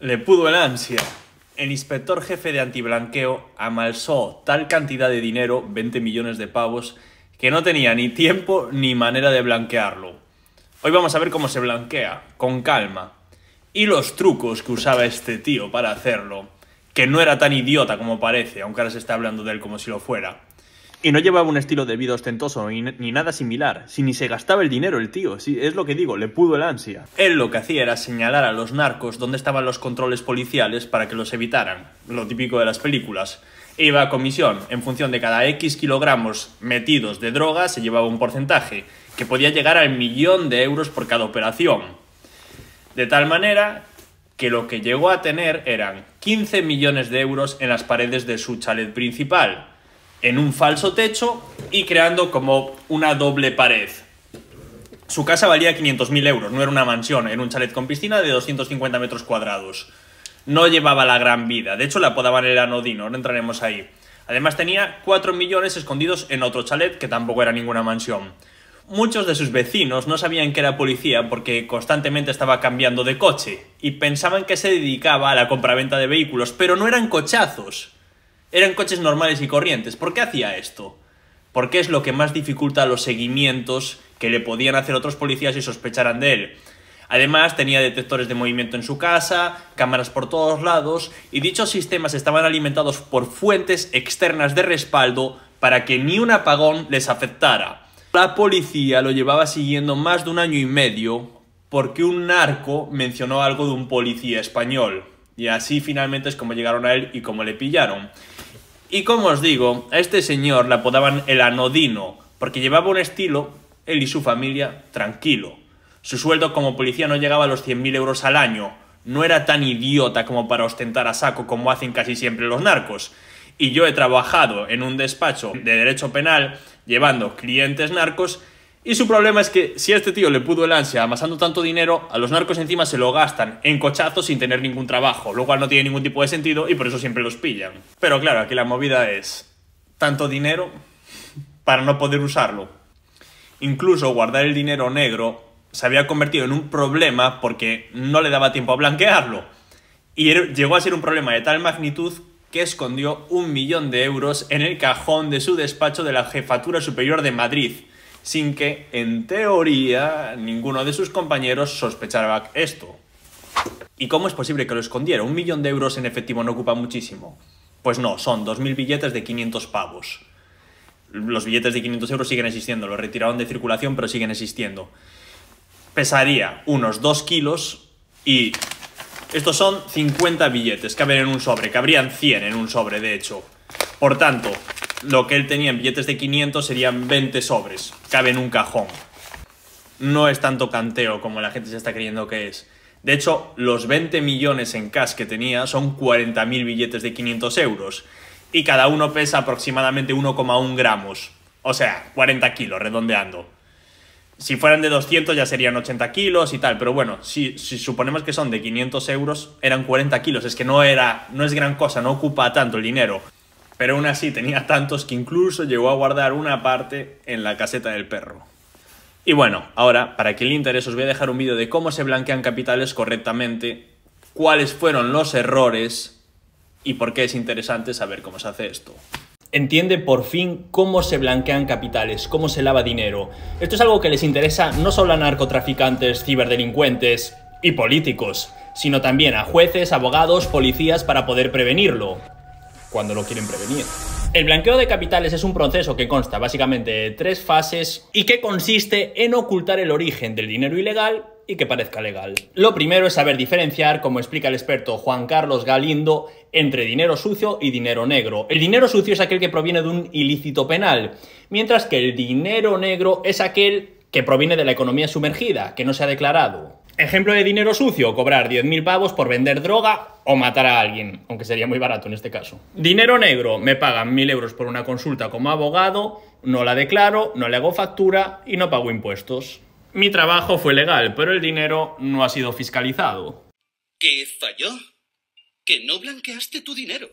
Le pudo el ansia. El inspector jefe de antiblanqueo amalsó tal cantidad de dinero, 20 millones de pavos, que no tenía ni tiempo ni manera de blanquearlo. Hoy vamos a ver cómo se blanquea, con calma, y los trucos que usaba este tío para hacerlo, que no era tan idiota como parece, aunque ahora se está hablando de él como si lo fuera. Y no llevaba un estilo de vida ostentoso ni, ni, nada similar, si ni se gastaba el dinero el tío, si, es lo que digo, le pudo el ansia. Él lo que hacía era señalar a los narcos dónde estaban los controles policiales para que los evitaran, lo típico de las películas. Iba a comisión, en función de cada X kilogramos metidos de droga se llevaba un porcentaje, que podía llegar al millón de euros por cada operación. De tal manera que lo que llegó a tener eran 15 millones de euros en las paredes de su chalet principal, en un falso techo y creando como una doble pared. Su casa valía 500.000 euros, no era una mansión, era un chalet con piscina de 250 metros cuadrados. No llevaba la gran vida, de hecho la podaban el anodino, no entraremos ahí. Además tenía 4 millones escondidos en otro chalet que tampoco era ninguna mansión. Muchos de sus vecinos no sabían que era policía porque constantemente estaba cambiando de coche y pensaban que se dedicaba a la compraventa de vehículos, pero no eran cochazos eran coches normales y corrientes. ¿Por qué hacía esto? Porque es lo que más dificulta los seguimientos que le podían hacer otros policías si sospecharan de él. Además, tenía detectores de movimiento en su casa, cámaras por todos lados, y dichos sistemas estaban alimentados por fuentes externas de respaldo para que ni un apagón les afectara. La policía lo llevaba siguiendo más de un año y medio porque un narco mencionó algo de un policía español. Y así finalmente es como llegaron a él y como le pillaron. Y como os digo, a este señor le apodaban el anodino, porque llevaba un estilo, él y su familia, tranquilo. Su sueldo como policía no llegaba a los 100.000 euros al año. No era tan idiota como para ostentar a saco como hacen casi siempre los narcos. Y yo he trabajado en un despacho de derecho penal llevando clientes narcos y su problema es que si a este tío le pudo el ansia amasando tanto dinero, a los narcos encima se lo gastan en cochazos sin tener ningún trabajo, lo cual no tiene ningún tipo de sentido y por eso siempre los pillan. Pero claro, aquí la movida es tanto dinero para no poder usarlo. Incluso guardar el dinero negro se había convertido en un problema porque no le daba tiempo a blanquearlo. Y llegó a ser un problema de tal magnitud que escondió un millón de euros en el cajón de su despacho de la Jefatura Superior de Madrid, sin que, en teoría, ninguno de sus compañeros sospechara esto. ¿Y cómo es posible que lo escondiera? Un millón de euros en efectivo no ocupa muchísimo. Pues no, son 2.000 billetes de 500 pavos. Los billetes de 500 euros siguen existiendo, los retiraron de circulación, pero siguen existiendo. Pesaría unos 2 kilos y estos son 50 billetes, que caben en un sobre, cabrían 100 en un sobre, de hecho. Por tanto, lo que él tenía en billetes de 500 serían 20 sobres, cabe en un cajón. No es tanto canteo como la gente se está creyendo que es. De hecho, los 20 millones en cash que tenía son 40.000 billetes de 500 euros y cada uno pesa aproximadamente 1,1 gramos, o sea, 40 kilos, redondeando. Si fueran de 200 ya serían 80 kilos y tal, pero bueno, si, si suponemos que son de 500 euros, eran 40 kilos, es que no, era, no es gran cosa, no ocupa tanto el dinero. Pero aún así tenía tantos que incluso llegó a guardar una parte en la caseta del perro. Y bueno, ahora, para que le interese, os voy a dejar un vídeo de cómo se blanquean capitales correctamente, cuáles fueron los errores y por qué es interesante saber cómo se hace esto. Entiende por fin cómo se blanquean capitales, cómo se lava dinero. Esto es algo que les interesa no solo a narcotraficantes, ciberdelincuentes y políticos, sino también a jueces, abogados, policías para poder prevenirlo cuando lo quieren prevenir. El blanqueo de capitales es un proceso que consta básicamente de tres fases y que consiste en ocultar el origen del dinero ilegal y que parezca legal. Lo primero es saber diferenciar, como explica el experto Juan Carlos Galindo, entre dinero sucio y dinero negro. El dinero sucio es aquel que proviene de un ilícito penal, mientras que el dinero negro es aquel que proviene de la economía sumergida, que no se ha declarado. Ejemplo de dinero sucio, cobrar 10.000 pavos por vender droga o matar a alguien, aunque sería muy barato en este caso. Dinero negro, me pagan 1.000 euros por una consulta como abogado, no la declaro, no le hago factura y no pago impuestos. Mi trabajo fue legal, pero el dinero no ha sido fiscalizado. ¿Qué falló? Que no blanqueaste tu dinero.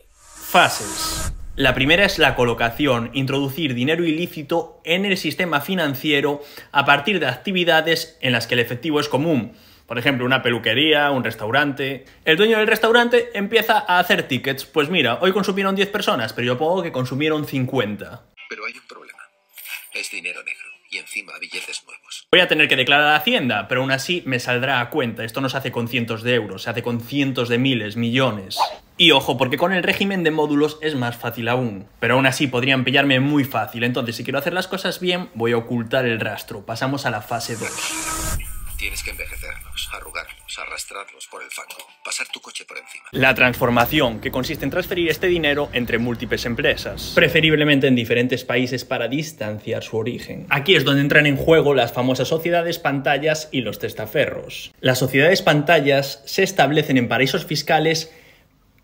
Fases. La primera es la colocación, introducir dinero ilícito en el sistema financiero a partir de actividades en las que el efectivo es común, por ejemplo, una peluquería, un restaurante. El dueño del restaurante empieza a hacer tickets. Pues mira, hoy consumieron 10 personas, pero yo pongo que consumieron 50. Pero hay un problema. Es dinero negro y encima billetes nuevos. Voy a tener que declarar a Hacienda, pero aún así me saldrá a cuenta. Esto no se hace con cientos de euros, se hace con cientos de miles, millones. Y ojo, porque con el régimen de módulos es más fácil aún. Pero aún así podrían pillarme muy fácil. Entonces, si quiero hacer las cosas bien, voy a ocultar el rastro. Pasamos a la fase 2. Tienes que envejecerlos, arrugarlos, arrastrarlos por el fango, pasar tu coche por encima. La transformación, que consiste en transferir este dinero entre múltiples empresas, preferiblemente en diferentes países para distanciar su origen. Aquí es donde entran en juego las famosas sociedades pantallas y los testaferros. Las sociedades pantallas se establecen en paraísos fiscales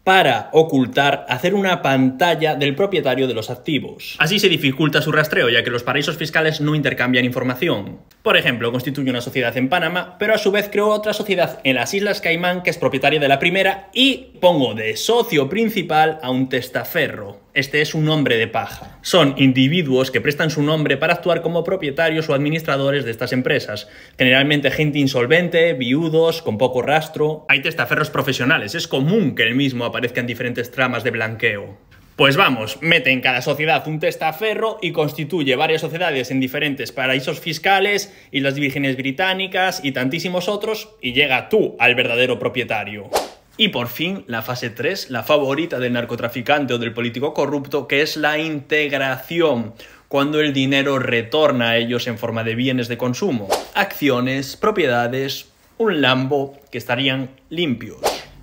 para ocultar, hacer una pantalla del propietario de los activos. Así se dificulta su rastreo, ya que los paraísos fiscales no intercambian información. Por ejemplo, constituye una sociedad en Panamá, pero a su vez creó otra sociedad en las Islas Caimán que es propietaria de la primera y pongo de socio principal a un testaferro. Este es un hombre de paja. Son individuos que prestan su nombre para actuar como propietarios o administradores de estas empresas. Generalmente gente insolvente, viudos, con poco rastro. Hay testaferros profesionales. Es común que el mismo aparezca en diferentes tramas de blanqueo. Pues vamos, mete en cada sociedad un testaferro y constituye varias sociedades en diferentes paraísos fiscales, y las Vírgenes Británicas y tantísimos otros, y llega tú al verdadero propietario. Y por fin, la fase 3, la favorita del narcotraficante o del político corrupto, que es la integración, cuando el dinero retorna a ellos en forma de bienes de consumo, acciones, propiedades, un Lambo, que estarían limpios.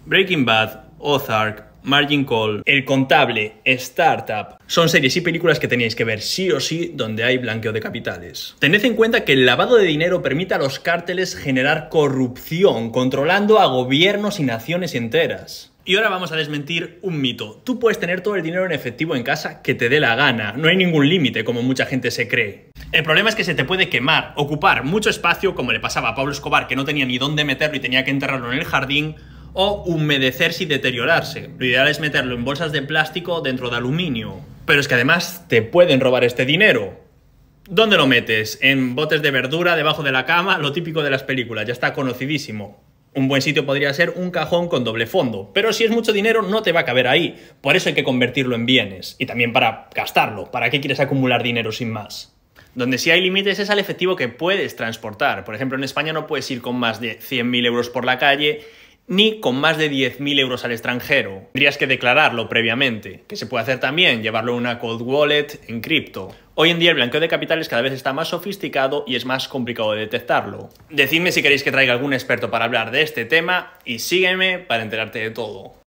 Breaking Bad, Ozark, Margin Call, El Contable, Startup. Son series y películas que tenéis que ver sí o sí donde hay blanqueo de capitales. Tened en cuenta que el lavado de dinero permite a los cárteles generar corrupción, controlando a gobiernos y naciones enteras. Y ahora vamos a desmentir un mito. Tú puedes tener todo el dinero en efectivo en casa que te dé la gana. No hay ningún límite, como mucha gente se cree. El problema es que se te puede quemar, ocupar mucho espacio, como le pasaba a Pablo Escobar, que no tenía ni dónde meterlo y tenía que enterrarlo en el jardín, o humedecerse y deteriorarse. Lo ideal es meterlo en bolsas de plástico dentro de aluminio. Pero es que además te pueden robar este dinero. ¿Dónde lo metes? En botes de verdura, debajo de la cama, lo típico de las películas, ya está conocidísimo. Un buen sitio podría ser un cajón con doble fondo, pero si es mucho dinero no te va a caber ahí, por eso hay que convertirlo en bienes, y también para gastarlo, ¿para qué quieres acumular dinero sin más? Donde sí hay límites es al efectivo que puedes transportar, por ejemplo en España no puedes ir con más de 100.000 euros por la calle ni con más de 10.000 euros al extranjero. Tendrías que declararlo previamente, que se puede hacer también llevarlo a una cold wallet en cripto. Hoy en día el blanqueo de capitales cada vez está más sofisticado y es más complicado de detectarlo. Decidme si queréis que traiga algún experto para hablar de este tema y sígueme para enterarte de todo.